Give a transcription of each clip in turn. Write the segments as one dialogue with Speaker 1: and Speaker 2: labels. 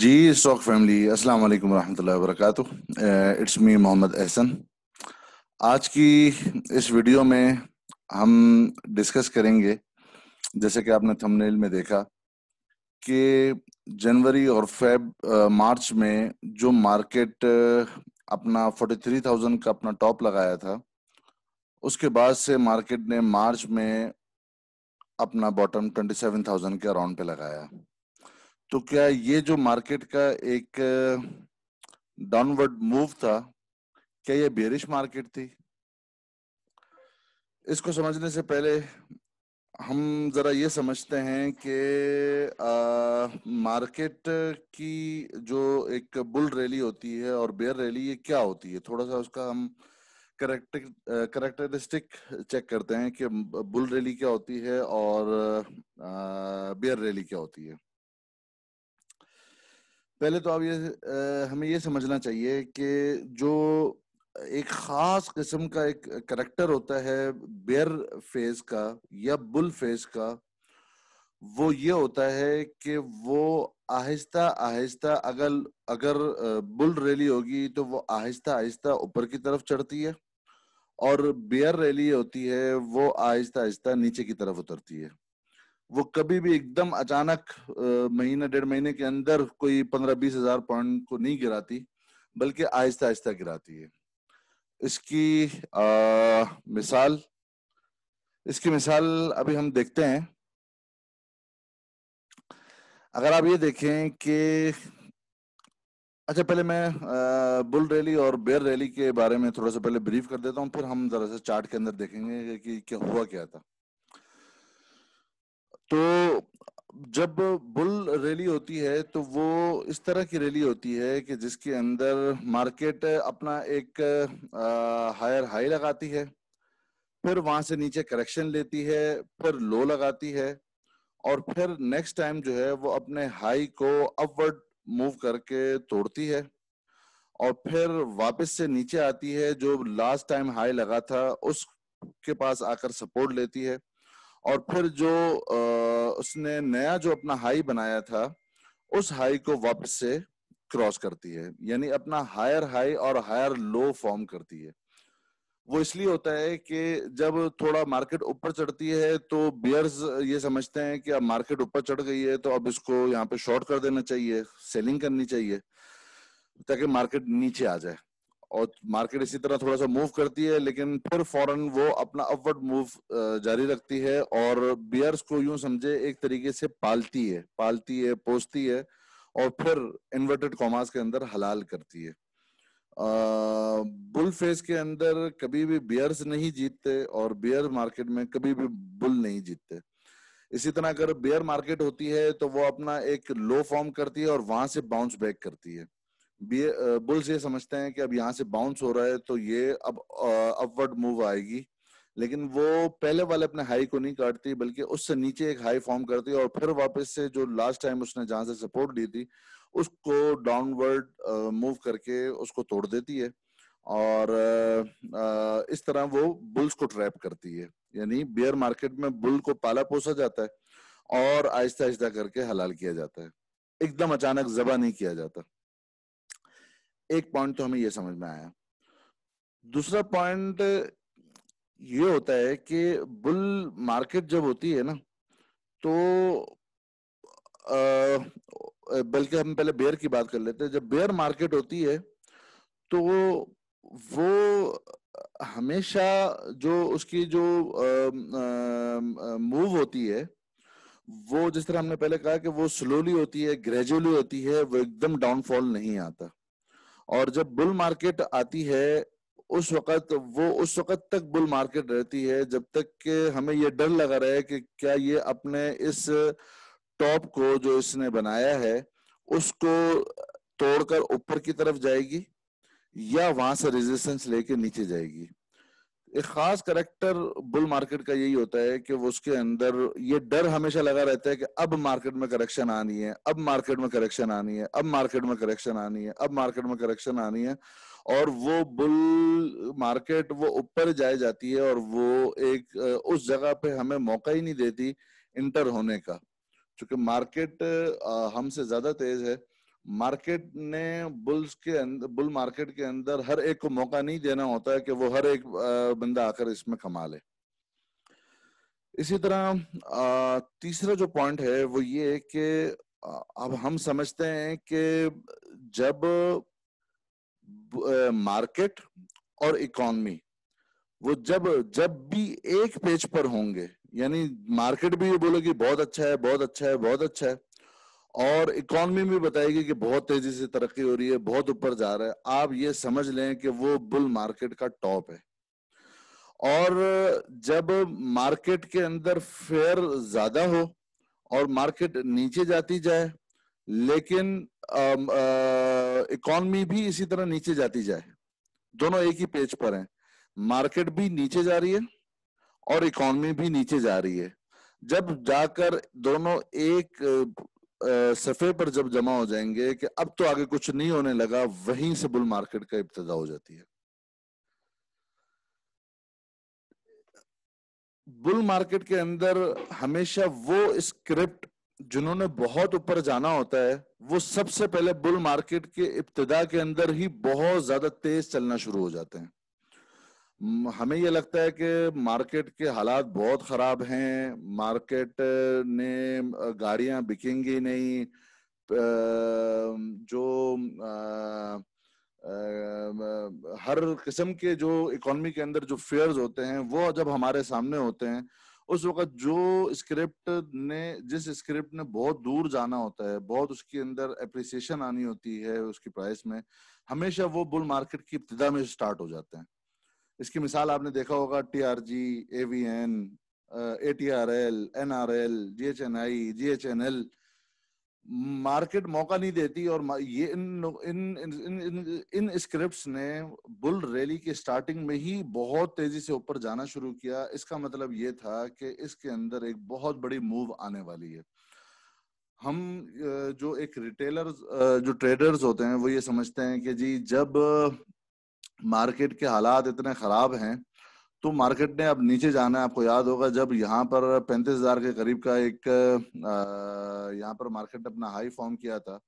Speaker 1: जी stock family अस्सलाम वालेकुम रहमतुल्लाहि व इट्स मी मोहम्मद एहसन आज की इस वीडियो में हम डिस्कस करेंगे जैसे कि आपने थंबनेल में देखा कि जनवरी और फेब uh, मार्च में जो मार्केट uh, अपना 43,000 का अपना टॉप लगाया था उसके बाद से मार्केट ने मार्च में अपना बॉटम 27,000 के अराउंड पे लगाया तो क्या ये जो मार्केट का एक डाउनवर्ड मूव था क्या ये बेरिश मार्केट थी इसको समझने से पहले हम जरा ये समझते हैं कि मार्केट की जो एक बुल रैली होती है और बेयर रैली ये क्या होती है थोड़ा सा उसका हम करेक्टरिस्टिक चेक करते हैं कि बुल रैली क्या होती है और बेयर रैली क्या होती है पहले तो आप ये आ, हमें ये समझना चाहिए कि जो एक खास किस्म का एक करेक्टर होता है बेयर फेज का या बुल फेज का वो ये होता है कि वो आहिस्ता आहिस्ता अगर अगर बुल रैली होगी तो वो आहिस्ता आहिस्ता ऊपर की तरफ चढ़ती है और बेयर रैली होती है वो आहिस्ता आहिस्ता नीचे की तरफ उतरती है वो कभी भी एकदम अचानक महीना डेढ़ महीने के अंदर कोई पंद्रह बीस हजार पॉइंट को नहीं गिराती बल्कि आहिस्ता आहिस्ता गिराती है इसकी आ, मिसाल इसकी मिसाल अभी हम देखते हैं अगर आप ये देखें कि अच्छा पहले मैं आ, बुल रैली और बेर रैली के बारे में थोड़ा सा पहले ब्रीफ कर देता हूँ फिर हम जरा सा चार्ट के अंदर देखेंगे कि क्या हुआ क्या था तो जब बुल रैली होती है तो वो इस तरह की रैली होती है कि जिसके अंदर मार्केट अपना एक हायर हाई लगाती है फिर वहां से नीचे करेक्शन लेती है फिर लो लगाती है और फिर नेक्स्ट टाइम जो है वो अपने हाई को अपवर्ड मूव करके तोड़ती है और फिर वापस से नीचे आती है जो लास्ट टाइम हाई लगा था उसके पास आकर सपोर्ट लेती है और फिर जो उसने नया जो अपना हाई बनाया था उस हाई को वापस से क्रॉस करती है यानी अपना हायर हाई और हायर लो फॉर्म करती है वो इसलिए होता है कि जब थोड़ा मार्केट ऊपर चढ़ती है तो बियर्स ये समझते हैं कि अब मार्केट ऊपर चढ़ गई है तो अब इसको यहाँ पे शॉर्ट कर देना चाहिए सेलिंग करनी चाहिए ताकि मार्केट नीचे आ जाए और मार्केट इसी तरह थोड़ा सा मूव करती है लेकिन फिर फॉरन वो अपना अपवर्ड मूव जारी रखती है और बियर्स को यूं समझे एक तरीके से पालती है पालती है पोसती है और फिर इन्वर्टेड कॉमास के अंदर हलाल करती है बुल फेस के अंदर कभी भी बियर्स नहीं जीतते और बियर मार्केट में कभी भी बुल नहीं जीतते इसी तरह अगर बियर मार्केट होती है तो वो अपना एक लो फॉर्म करती है और वहां से बाउंस बैक करती है बुल्स ये समझते हैं कि अब यहाँ से बाउंस हो रहा है तो ये अब अपवर्ड मूव आएगी लेकिन वो पहले वाले अपने हाई को नहीं काटती बल्कि उससे नीचे एक हाई फॉर्म करती है और फिर वापस से जो लास्ट टाइम उसने जहां से सपोर्ट ली थी उसको डाउनवर्ड मूव करके उसको तोड़ देती है और आ, इस तरह वो बुल्स को ट्रैप करती है यानी बियर मार्केट में बुल को पाला पोसा जाता है और आहिस्ता आहिस्ता करके हलाल किया जाता है एकदम अचानक जबा नहीं किया जाता एक पॉइंट तो हमें यह समझ में आया दूसरा पॉइंट ये होता है कि बुल मार्केट जब होती है ना तो बल्कि हम पहले बेयर की बात कर लेते हैं जब बेयर मार्केट होती है तो वो हमेशा जो उसकी जो मूव होती है वो जिस तरह हमने पहले कहा कि वो स्लोली होती है ग्रेजुअली होती है वो एकदम डाउनफॉल नहीं आता और जब बुल मार्केट आती है उस वक्त वो उस वक्त तक बुल मार्केट रहती है जब तक कि हमें ये डर लगा रहा है कि क्या ये अपने इस टॉप को जो इसने बनाया है उसको तोड़कर ऊपर की तरफ जाएगी या वहां से रेजिस्टेंस लेके नीचे जाएगी एक खास करेक्टर बुल मार्केट का यही होता है कि वो उसके अंदर ये डर हमेशा लगा रहता है कि अब मार्केट में करेक्शन आनी है अब मार्केट में करेक्शन आनी है अब मार्केट में करेक्शन आनी है अब मार्केट में करेक्शन आनी है और वो बुल मार्केट वो ऊपर जाए जाती है और वो एक उस जगह पे हमें मौका ही नहीं देती इंटर होने का क्योंकि मार्केट हमसे ज्यादा तेज है मार्केट ने बुल्स के अंदर बुल मार्केट के अंदर हर एक को मौका नहीं देना होता है कि वो हर एक बंदा आकर इसमें कमा ले इसी तरह तीसरा जो पॉइंट है वो ये कि अब हम समझते हैं कि जब मार्केट और इकोनमी वो जब जब भी एक पेज पर होंगे यानी मार्केट भी ये बोलेगी बहुत अच्छा है बहुत अच्छा है बहुत अच्छा है और इकोनॉमी भी बताएगी कि बहुत तेजी से तरक्की हो रही है बहुत ऊपर जा रहा है आप ये समझ लें कि वो बुल मार्केट का टॉप है और जब मार्केट के अंदर फेयर ज्यादा हो और मार्केट नीचे जाती जाए लेकिन इकोनॉमी भी इसी तरह नीचे जाती जाए दोनों एक ही पेज पर हैं मार्केट भी नीचे जा रही है और इकोनॉमी भी नीचे जा रही है जब जाकर दोनों एक सफ़े पर जब जमा हो जाएंगे कि अब तो आगे कुछ नहीं होने लगा वहीं से बुल मार्केट का इब्तदा हो जाती है बुल मार्केट के अंदर हमेशा वो स्क्रिप्ट जिन्होंने बहुत ऊपर जाना होता है वो सबसे पहले बुल मार्केट के इब्तदा के अंदर ही बहुत ज्यादा तेज चलना शुरू हो जाते हैं हमें ये लगता है कि मार्केट के हालात बहुत खराब हैं मार्केट ने गाड़ियां बिकेंगी नहीं जो हर किस्म के जो इकोनॉमी के अंदर जो फेयर्स होते हैं वो जब हमारे सामने होते हैं उस वक्त जो स्क्रिप्ट ने जिस स्क्रिप्ट ने बहुत दूर जाना होता है बहुत उसके अंदर एप्रिसिएशन आनी होती है उसकी प्राइस में हमेशा वो बुल मार्केट की इब्तदा में स्टार्ट हो जाते हैं इसकी मिसाल आपने देखा होगा T R G A V N A T R L N R L G H N I G H N L market मौका नहीं देती और ये इन इन इन इन, इन ने बुल रैली की स्टार्टिंग में ही बहुत तेजी से ऊपर जाना शुरू किया इसका मतलब ये था कि इसके अंदर एक बहुत बड़ी मूव आने वाली है हम जो एक रिटेलर जो ट्रेडर्स होते हैं वो ये समझते हैं कि जी जब मार्केट के हालात इतने खराब हैं तो मार्केट ने अब नीचे जाना है आपको याद होगा जब यहाँ पर पैंतीस हजार के करीब का एक यहाँ पर मार्केट अपना हाई फॉर्म किया था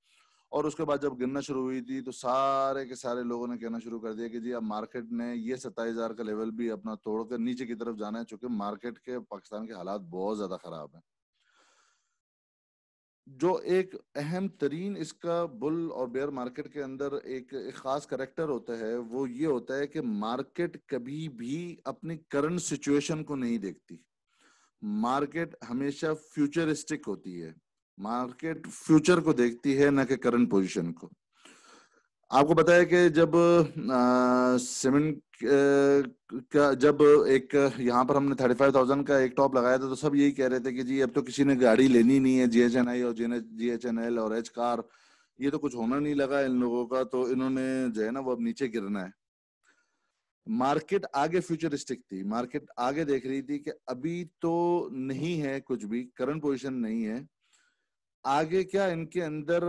Speaker 1: और उसके बाद जब गिरना शुरू हुई थी तो सारे के सारे लोगों ने कहना शुरू कर दिया कि जी अब मार्केट ने ये सत्ताईस हजार का लेवल भी अपना तोड़कर नीचे की तरफ जाना है चूंकि मार्केट के पाकिस्तान के हालात बहुत ज्यादा खराब है जो एक अहम तरीन इसका बुल और बेयर मार्केट के अंदर एक, एक खास करेक्टर होता है वो ये होता है कि मार्केट कभी भी अपनी करंट सिचुएशन को नहीं देखती मार्केट हमेशा फ्यूचरिस्टिक होती है मार्केट फ्यूचर को देखती है ना कि करंट पोजीशन को आपको पता है कि जब सीमेंट का जब एक यहाँ पर हमने थर्टी फाइव थाउजेंड का एक टॉप लगाया था तो सब यही कह रहे थे कि जी अब तो किसी ने गाड़ी लेनी नहीं है जीएचएनआई और जी और एच कार ये तो कुछ होना नहीं लगा इन लोगों का तो इन्होंने जो है ना वो अब नीचे गिरना है मार्केट आगे फ्यूचरिस्टिक थी मार्केट आगे देख रही थी कि अभी तो नहीं है कुछ भी करंट पोजिशन नहीं है आगे क्या इनके अंदर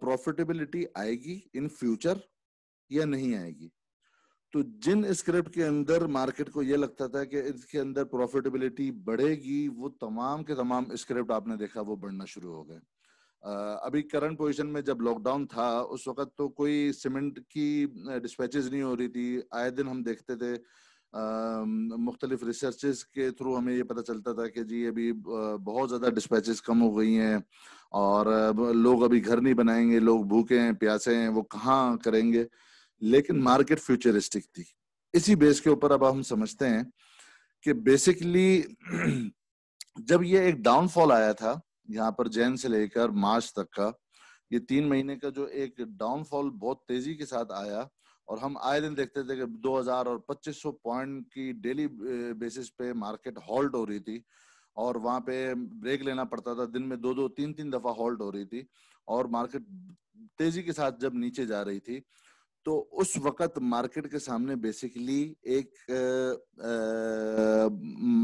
Speaker 1: प्रॉफिटेबिलिटी आएगी इन फ्यूचर या नहीं आएगी तो जिन स्क्रिप्ट के अंदर मार्केट को यह लगता था कि इसके अंदर प्रॉफिटेबिलिटी बढ़ेगी वो तमाम के तमाम स्क्रिप्ट आपने देखा वो बढ़ना शुरू हो गए अभी करंट पोजीशन में जब लॉकडाउन था उस वक्त तो कोई सीमेंट की डिस्पैचेज नहीं हो रही थी आए दिन हम देखते थे मुख्तलिफ रिसर्च के थ्रू हमें ये पता चलता था कि जी अभी बहुत ज़्यादा डिस्पैचेस कम हो गई हैं और लोग अभी घर नहीं बनाएंगे लोग भूखे हैं प्यासे हैं वो कहाँ करेंगे लेकिन मार्केट फ्यूचरिस्टिक थी इसी बेस के ऊपर अब हम समझते हैं कि बेसिकली जब ये एक डाउनफॉल आया था यहाँ पर जैन से लेकर मार्च तक का ये तीन महीने का जो एक डाउनफॉल बहुत तेजी के साथ आया और हम आए दिन देखते थे कि 2000 और 2500 पॉइंट की डेली बेसिस पे मार्केट हॉल्ट हो रही थी और वहां पे ब्रेक लेना पड़ता था दिन में दो दो तीन तीन दफा हॉल्ट हो रही थी और मार्केट तेजी के साथ जब नीचे जा रही थी तो उस वक्त मार्केट के सामने बेसिकली एक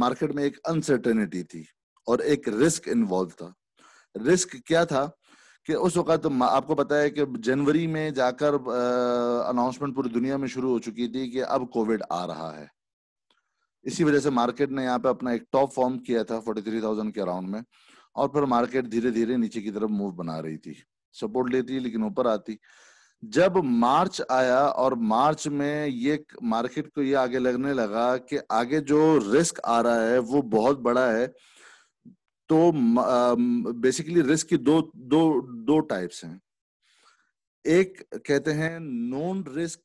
Speaker 1: मार्केट में एक अनसर्टेनिटी थी और एक रिस्क इन्वॉल्व था रिस्क क्या था कि उस वक्त आपको पता है कि जनवरी में जाकर अनाउंसमेंट पूरी दुनिया में शुरू हो चुकी थी कि अब कोविड आ रहा है इसी वजह से मार्केट ने यहाँ पे अपना एक टॉप फॉर्म किया था फोर्टी थ्री थाउजेंड के अराउंड में और फिर मार्केट धीरे धीरे नीचे की तरफ मूव बना रही थी सपोर्ट लेती लेकिन ऊपर आती जब मार्च आया और मार्च में ये मार्केट को ये आगे लगने लगा कि आगे जो रिस्क आ रहा है वो बहुत बड़ा है तो बेसिकली रिस्क की दो दो दो टाइप्स हैं एक कहते हैं नोन रिस्क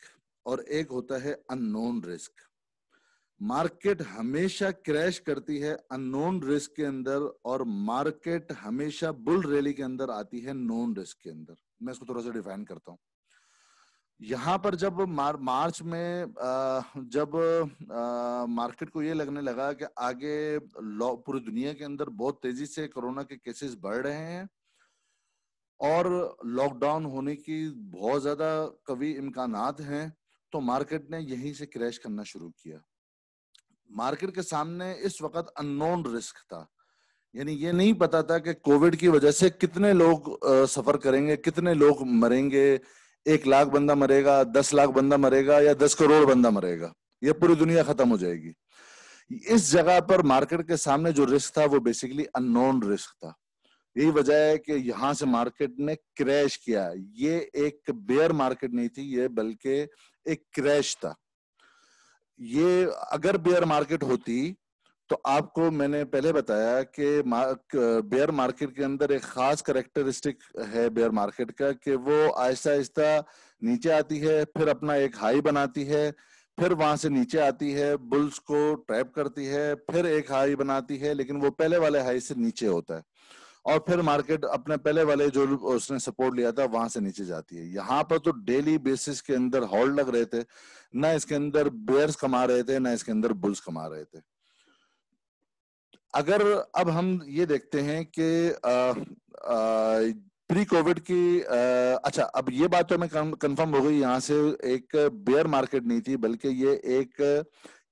Speaker 1: और एक होता है अननोन रिस्क मार्केट हमेशा क्रैश करती है अननोन रिस्क के अंदर और मार्केट हमेशा बुल रैली के अंदर आती है नोन रिस्क के अंदर मैं इसको थोड़ा सा डिफाइन करता हूं यहाँ पर जब मार, मार्च में आ, जब आ, मार्केट को ये लगने लगा कि आगे पूरी दुनिया के अंदर बहुत तेजी से कोरोना के केसेस बढ़ रहे हैं और लॉकडाउन होने की बहुत ज्यादा कभी इम्कान हैं तो मार्केट ने यहीं से क्रैश करना शुरू किया मार्केट के सामने इस वक्त अननोन रिस्क था यानी ये नहीं पता था कि कोविड की वजह से कितने लोग सफर करेंगे कितने लोग मरेंगे एक लाख बंदा मरेगा दस लाख बंदा मरेगा या दस करोड़ बंदा मरेगा यह पूरी दुनिया खत्म हो जाएगी इस जगह पर मार्केट के सामने जो रिस्क था वो बेसिकली अननोन रिस्क था यही वजह है कि यहां से मार्केट ने क्रैश किया ये एक बेयर मार्केट नहीं थी ये बल्कि एक क्रैश था ये अगर बेयर मार्केट होती तो आपको मैंने पहले बताया कि बेयर मार्केट के अंदर एक खास करेक्टरिस्टिक है बेयर मार्केट का कि वो आहिस्ता आहिस्ता नीचे आती है फिर अपना एक हाई बनाती है फिर वहां से नीचे आती है बुल्स को ट्रैप करती है फिर एक हाई बनाती है लेकिन वो पहले वाले हाई से नीचे होता है और फिर मार्केट अपने पहले वाले जो उसने सपोर्ट लिया था वहां से नीचे जाती है यहाँ पर तो डेली बेसिस के अंदर हॉल्ड लग रहे थे ना इसके अंदर बेयर्स कमा रहे थे ना इसके अंदर बुल्स कमा रहे थे अगर अब हम ये देखते हैं कि प्री कोविड की आ, अच्छा अब ये बात तो हमें कंफर्म हो गई यहाँ से एक बेयर मार्केट नहीं थी बल्कि ये एक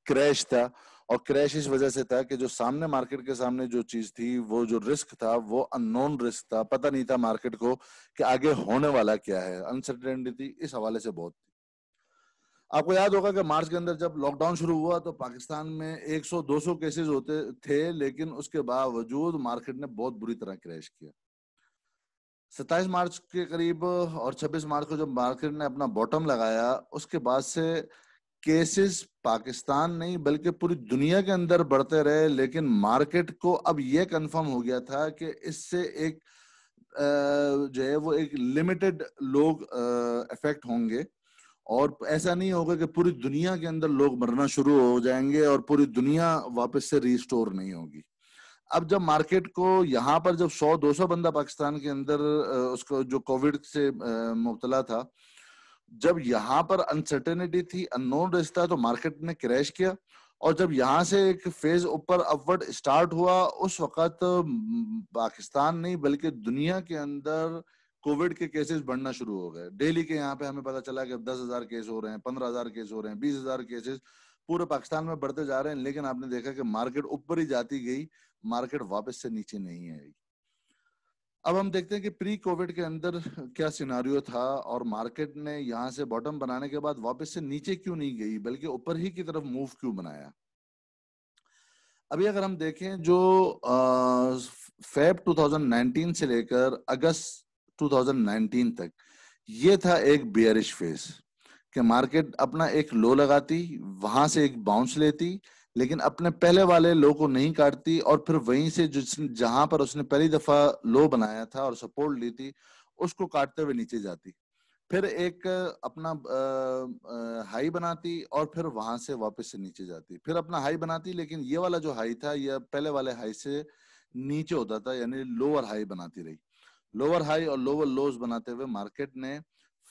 Speaker 1: क्रैश था और क्रैश इस वजह से था कि जो सामने मार्केट के सामने जो चीज थी वो जो रिस्क था वो अननोन रिस्क था पता नहीं था मार्केट को कि आगे होने वाला क्या है अनसर्टेनिटी इस हवाले से बहुत आपको याद होगा कि मार्च के अंदर जब लॉकडाउन शुरू हुआ तो पाकिस्तान में 100-200 केसेस होते थे लेकिन उसके बावजूद मार्केट ने बहुत बुरी तरह क्रैश किया 27 मार्च के करीब और 26 मार्च को जब मार्केट ने अपना बॉटम लगाया उसके बाद से केसेस पाकिस्तान नहीं बल्कि पूरी दुनिया के अंदर बढ़ते रहे लेकिन मार्केट को अब यह कंफर्म हो गया था कि इससे एक जो है वो एक लिमिटेड लोग इफेक्ट होंगे और ऐसा नहीं होगा कि पूरी दुनिया के अंदर लोग मरना शुरू हो जाएंगे और पूरी दुनिया वापस से रिस्टोर नहीं होगी अब जब मार्केट को यहाँ पर जब 100-200 बंदा पाकिस्तान के अंदर उसको जो कोविड से मुबतला था जब यहाँ पर अनसर्टेनिटी थी अननोन रिश्ता तो मार्केट ने क्रैश किया और जब यहाँ से एक फेज ऊपर अपवर्ड स्टार्ट हुआ उस वक्त पाकिस्तान नहीं बल्कि दुनिया के अंदर कोविड के केसेस बढ़ना शुरू हो गए डेली के यहाँ पे हमें पता चला कि दस हजार केस हो रहे हैं पंद्रह हजार केस हो रहे हैं बीस हजार केसेस पूरे पाकिस्तान में बढ़ते जा रहे हैं लेकिन आपने देखा कि मार्केट ऊपर ही जाती गई मार्केट वापस से नीचे नहीं आई अब हम देखते हैं कि प्री कोविड के अंदर क्या सिनारियो था और मार्केट ने यहाँ से बॉटम बनाने के बाद वापस से नीचे क्यों नहीं गई बल्कि ऊपर ही की तरफ मूव क्यों बनाया अभी अगर हम देखें जो फेब 2019 से लेकर अगस्त 2019 तक ये था एक बियरिश फेस कि मार्केट अपना एक लो लगाती वहां से एक बाउंस लेती लेकिन अपने पहले वाले लो को नहीं काटती और फिर वहीं से जहां पर उसने पहली दफा लो बनाया था और सपोर्ट ली थी उसको काटते हुए नीचे जाती फिर एक अपना आ, आ, हाई बनाती और फिर वहां से वापस से नीचे जाती फिर अपना हाई बनाती लेकिन ये वाला जो हाई था यह पहले वाले हाई से नीचे होता था यानी लोअर हाई बनाती रही लोअर हाई और लोअर लोज बनाते हुए मार्केट ने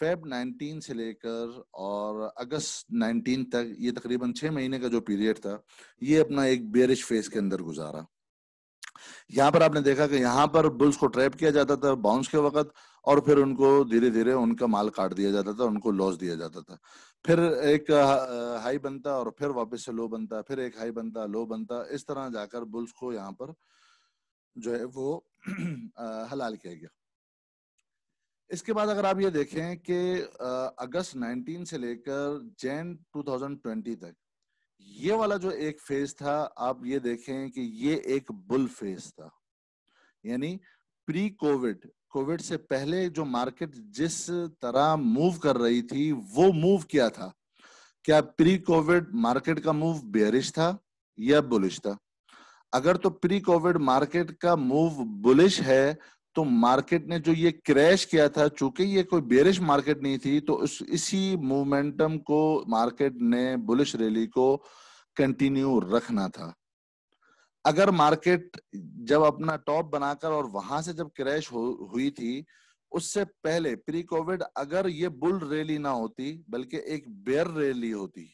Speaker 1: फेब 19 से लेकर और अगस्त 19 तक ये तकरीबन छह महीने का जो पीरियड था ये अपना एक बेरिश फेज के अंदर गुजारा यहाँ पर आपने देखा कि यहाँ पर बुल्स को ट्रैप किया जाता था बाउंस के वक्त और फिर उनको धीरे धीरे उनका माल काट दिया जाता था उनको लॉस दिया जाता था फिर एक हाई बनता और फिर वापस से लो बनता फिर एक हाई बनता लो बनता इस तरह जाकर बुल्स को यहाँ पर जो है वो हलाल किया गया इसके बाद अगर आप ये देखें कि अगस्त 19 से लेकर जैन 2020 तक ये वाला जो एक फेज था आप ये देखें कि ये एक बुल फेज था यानी प्री कोविड कोविड से पहले जो मार्केट जिस तरह मूव कर रही थी वो मूव किया था क्या प्री कोविड मार्केट का मूव बेरिश था या बुलिश था अगर तो प्री कोविड मार्केट का मूव बुलिश है तो मार्केट ने जो ये क्रैश किया था चूंकि ये कोई बेरिश मार्केट नहीं थी तो उस इसी मोमेंटम को मार्केट ने बुलिश रैली को कंटिन्यू रखना था अगर मार्केट जब अपना टॉप बनाकर और वहां से जब क्रैश हुई थी उससे पहले प्री कोविड अगर ये बुल रैली ना होती बल्कि एक बेयर रैली होती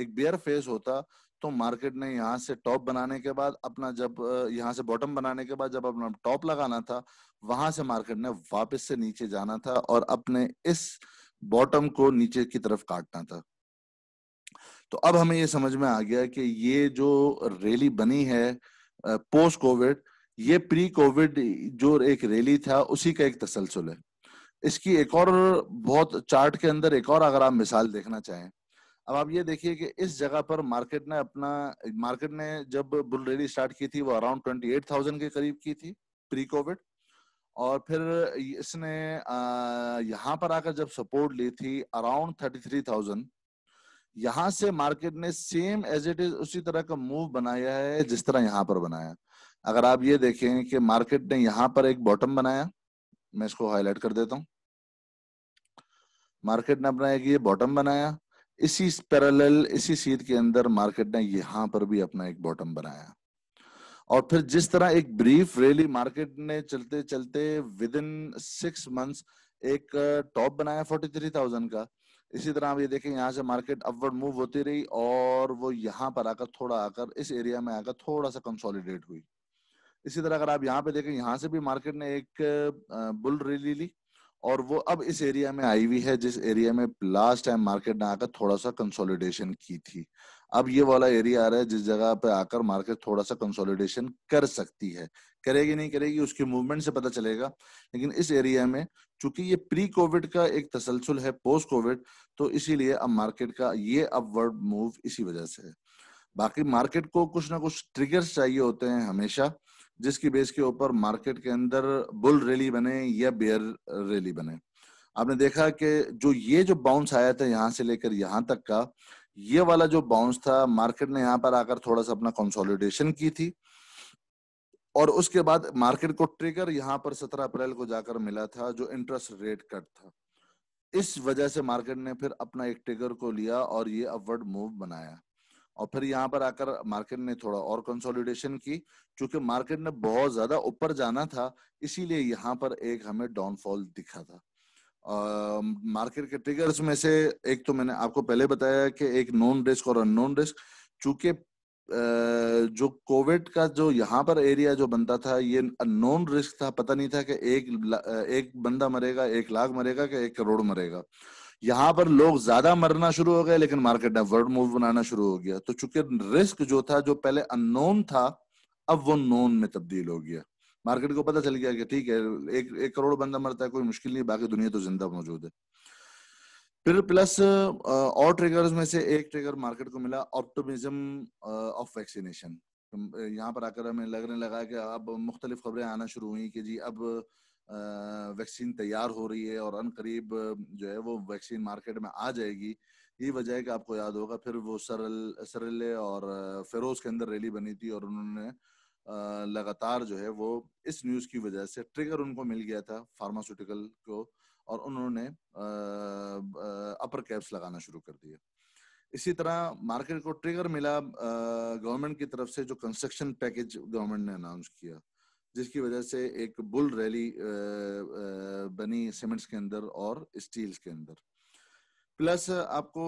Speaker 1: एक बेयर फेस होता तो मार्केट ने यहाँ से टॉप बनाने के बाद अपना जब यहाँ से बॉटम बनाने के बाद जब अपना टॉप लगाना था वहां से मार्केट ने वापस से नीचे जाना था और अपने इस बॉटम को नीचे की तरफ काटना था तो अब हमें ये समझ में आ गया कि ये जो रैली बनी है पोस्ट कोविड ये प्री कोविड जो एक रैली था उसी का एक तसलसल है इसकी एक और बहुत चार्ट के अंदर एक और अगर आप मिसाल देखना चाहें अब आप ये देखिए कि इस जगह पर मार्केट ने अपना मार्केट ने जब बुल रेडी स्टार्ट की थी वो अराउंड ट्वेंटी एट थाउजेंड के करीब की थी प्री कोविड और फिर इसने यहां पर आकर जब सपोर्ट ली थी अराउंड थर्टी थ्री थाउजेंड यहां से मार्केट ने सेम एज इट इज उसी तरह का मूव बनाया है जिस तरह यहाँ पर बनाया अगर आप ये देखें कि मार्केट ने यहाँ पर एक बॉटम बनाया मैं इसको हाईलाइट कर देता हूँ मार्केट ने अपना एक ये बॉटम बनाया इसी पैरेलल इसी सीध के अंदर मार्केट ने यहां पर भी अपना एक बॉटम बनाया और फिर जिस तरह एक ब्रीफ रैली मार्केट ने चलते चलते विद इन सिक्स मंथ्स एक टॉप uh, बनाया फोर्टी थ्री थाउजेंड का इसी तरह आप ये देखें यहाँ से मार्केट अपवर्ड मूव होती रही और वो यहाँ पर आकर थोड़ा आकर इस एरिया में आकर थोड़ा सा कंसोलिडेट हुई इसी तरह अगर आप यहाँ पे देखें यहाँ से भी मार्केट ने एक बुल uh, रैली ली और वो अब इस एरिया में आई हुई है जिस एरिया में लास्ट टाइम मार्केट ने आकर थोड़ा सा कंसोलिडेशन की थी अब ये वाला एरिया आ रहा है जिस जगह पे आकर मार्केट थोड़ा सा कंसोलिडेशन कर सकती है करेगी नहीं करेगी उसकी मूवमेंट से पता चलेगा लेकिन इस एरिया में चूंकि ये प्री कोविड का एक तसलसल है पोस्ट कोविड तो इसीलिए अब मार्केट का ये अपवर्ड मूव इसी वजह से है बाकी मार्केट को कुछ ना कुछ ट्रिगर्स चाहिए होते हैं हमेशा जिसकी बेस के ऊपर मार्केट के अंदर बुल रैली बने या बेयर रैली बने आपने देखा कि जो ये जो बाउंस आया था यहाँ से लेकर यहाँ तक का ये वाला जो बाउंस था मार्केट ने यहाँ पर आकर थोड़ा सा अपना कंसोलिडेशन की थी और उसके बाद मार्केट को ट्रिगर यहाँ पर 17 अप्रैल को जाकर मिला था जो इंटरेस्ट रेट कट था इस वजह से मार्केट ने फिर अपना एक ट्रिगर को लिया और ये अपवर्ड मूव बनाया और फिर यहाँ पर आकर मार्केट ने थोड़ा और कंसोलिडेशन की क्योंकि मार्केट ने बहुत ज्यादा ऊपर जाना था इसीलिए यहाँ पर एक हमें डाउनफॉल दिखा था मार्केट uh, के ट्रिगर्स में से एक तो मैंने आपको पहले बताया कि एक नॉन रिस्क और अननोन रिस्क चूंकि जो कोविड का जो यहाँ पर एरिया जो बनता था ये अननोन रिस्क था पता नहीं था कि एक एक बंदा मरेगा एक लाख मरेगा कि एक करोड़ मरेगा यहाँ पर लोग ज्यादा मरना शुरू हो गए लेकिन मार्केट ने वर्ड मूव बनाना शुरू हो गया तो चूंकि रिस्क जो था जो पहले अननोन था अब वो नोन में तब्दील हो गया मार्केट को पता चल गया कि ठीक है एक एक करोड़ बंदा मरता है कोई मुश्किल नहीं बाकी दुनिया तो जिंदा मौजूद है फिर प्लस और ट्रिगर्स में से एक ट्रिगर मार्केट को मिला ऑप्टोमिज्म ऑफ वैक्सीनेशन यहाँ पर आकर हमें लगने लगा कि अब मुख्तलिफ खबरें आना शुरू हुई कि जी अब वैक्सीन तैयार हो रही है और अन करीब जो है वो वैक्सीन मार्केट में आ जाएगी यही वजह है कि आपको याद होगा फिर वो सरल सरले और फेरोज के अंदर रैली बनी थी और उन्होंने लगातार जो है वो इस न्यूज़ की वजह से ट्रिगर उनको मिल गया था फार्मास्यूटिकल को और उन्होंने अपर कैप्स लगाना शुरू कर दिया इसी तरह मार्केट को ट्रिगर मिला गवर्नमेंट की तरफ से जो कंस्ट्रक्शन पैकेज गवर्नमेंट ने अनाउंस किया जिसकी वजह से एक बुल रैली बनी सीमेंट्स के अंदर और स्टील्स के अंदर प्लस आपको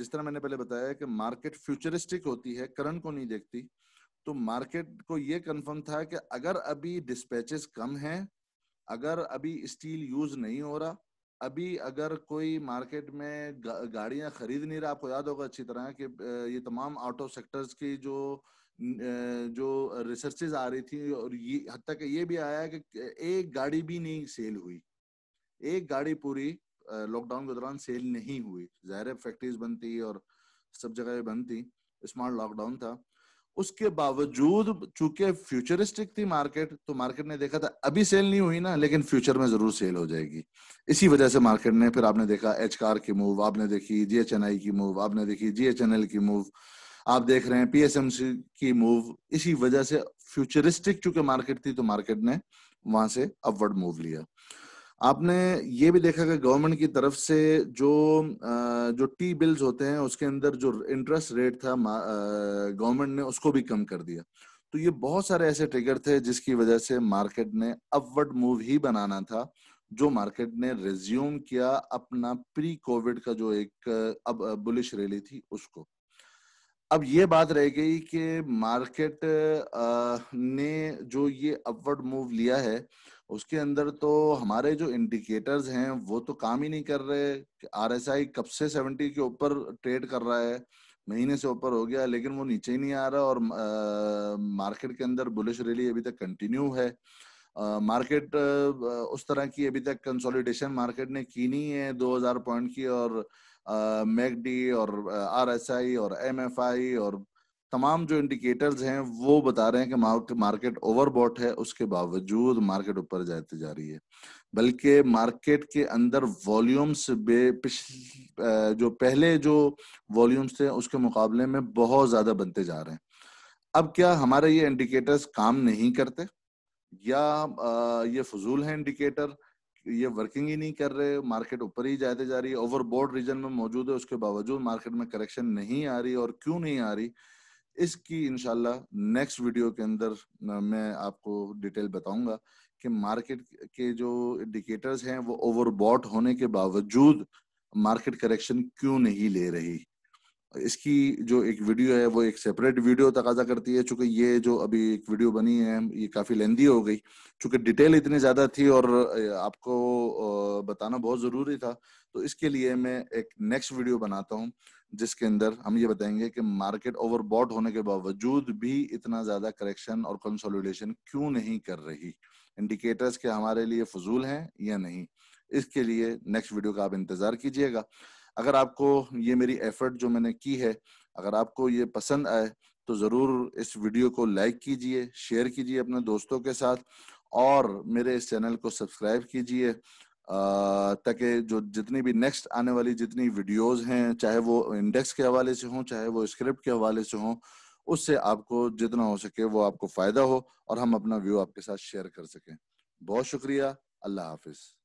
Speaker 1: जिस तरह मैंने पहले बताया कि मार्केट फ्यूचरिस्टिक होती है करंट को नहीं देखती तो मार्केट को ये कंफर्म था कि अगर अभी डिस्पैचेस कम हैं अगर अभी स्टील यूज नहीं हो रहा अभी अगर कोई मार्केट में गाड़ियां खरीद नहीं रहा आपको याद होगा अच्छी तरह कि ये तमाम ऑटो सेक्टर्स की जो जो रिसर्चेज आ रही थी और ये हद तक ये भी आया कि एक गाड़ी भी नहीं सेल हुई एक गाड़ी पूरी लॉकडाउन के दौरान सेल नहीं हुई ज़ाहिर फैक्ट्रीज बनती और सब जगह बंद थी स्मार्ट लॉकडाउन था उसके बावजूद चूंकि फ्यूचरिस्टिक थी मार्केट तो मार्केट ने देखा था अभी सेल नहीं हुई ना लेकिन फ्यूचर में जरूर सेल हो जाएगी इसी वजह से मार्केट ने फिर आपने देखा एच कार की मूव आपने देखी जी की मूव आपने देखी जी की मूव आप देख रहे हैं पीएसएमसी की मूव इसी वजह से फ्यूचरिस्टिक चूंकि मार्केट थी तो मार्केट ने वहां से अपवर्ड मूव लिया आपने ये भी देखा कि गवर्नमेंट की तरफ से जो जो टी बिल्स होते हैं उसके अंदर जो इंटरेस्ट रेट था गवर्नमेंट ने उसको भी कम कर दिया तो ये बहुत सारे ऐसे ट्रिगर थे जिसकी वजह से मार्केट ने अपवर्ड मूव ही बनाना था जो मार्केट ने रिज्यूम किया अपना प्री कोविड का जो एक अब बुलिश रैली थी उसको अब ये बात रह गई कि मार्केट ने जो ये अपवर्ड मूव लिया है उसके अंदर तो हमारे जो इंडिकेटर्स हैं वो तो काम ही नहीं कर रहे आर एस आई कब से सेवेंटी के ऊपर ट्रेड कर रहा है महीने से ऊपर हो गया लेकिन वो नीचे ही नहीं आ रहा और मार्केट के अंदर बुलिश रैली अभी तक कंटिन्यू है मार्केट उस तरह की अभी तक कंसोलिडेशन मार्केट ने की नहीं है 2000 पॉइंट की और मैगडी और आर आरएसआई और एमएफआई और तमाम जो इंडिकेटर्स हैं वो बता रहे हैं कि मार्केट ओवरबॉट है उसके बावजूद मार्केट ऊपर जाती जा रही है बल्कि मार्केट के अंदर वॉल्यूम्स बे जो पहले जो वॉल्यूम्स थे उसके मुकाबले में बहुत ज़्यादा बनते जा रहे हैं अब क्या हमारे ये इंडिकेटर्स काम नहीं करते या ये फजूल है इंडिकेटर ये वर्किंग ही नहीं कर रहे मार्केट ऊपर ही जाते जा रही है ओवरबोर्ड रीजन में मौजूद है उसके बावजूद मार्केट में करेक्शन नहीं आ रही और क्यों नहीं आ रही इसकी इनशाला नेक्स्ट वीडियो के अंदर मैं आपको डिटेल बताऊंगा कि मार्केट के जो इंडिकेटर्स हैं वो ओवरबॉट होने के बावजूद मार्केट करेक्शन क्यों नहीं ले रही इसकी जो एक वीडियो है वो एक सेपरेट वीडियो तकाजा करती है चूंकि ये जो अभी एक वीडियो बनी है ये काफ़ी लेंदी हो गई चूंकि डिटेल इतनी ज़्यादा थी और आपको बताना बहुत ज़रूरी था तो इसके लिए मैं एक नेक्स्ट वीडियो बनाता हूँ जिसके अंदर हम ये बताएंगे कि मार्केट ओवरबॉट होने के बावजूद भी इतना ज़्यादा करेक्शन और कंसोलिडेशन क्यों नहीं कर रही इंडिकेटर्स के हमारे लिए फजूल हैं या नहीं इसके लिए नेक्स्ट वीडियो का आप इंतज़ार कीजिएगा अगर आपको ये मेरी एफर्ट जो मैंने की है अगर आपको ये पसंद आए तो ज़रूर इस वीडियो को लाइक कीजिए शेयर कीजिए अपने दोस्तों के साथ और मेरे इस चैनल को सब्सक्राइब कीजिए ताकि जो जितनी भी नेक्स्ट आने वाली जितनी वीडियोस हैं चाहे वो इंडेक्स के हवाले से हों चाहे वो स्क्रिप्ट के हवाले से हों उससे आपको जितना हो सके वो आपको फ़ायदा हो और हम अपना व्यू आपके साथ शेयर कर सकें बहुत शुक्रिया अल्लाह हाफिज़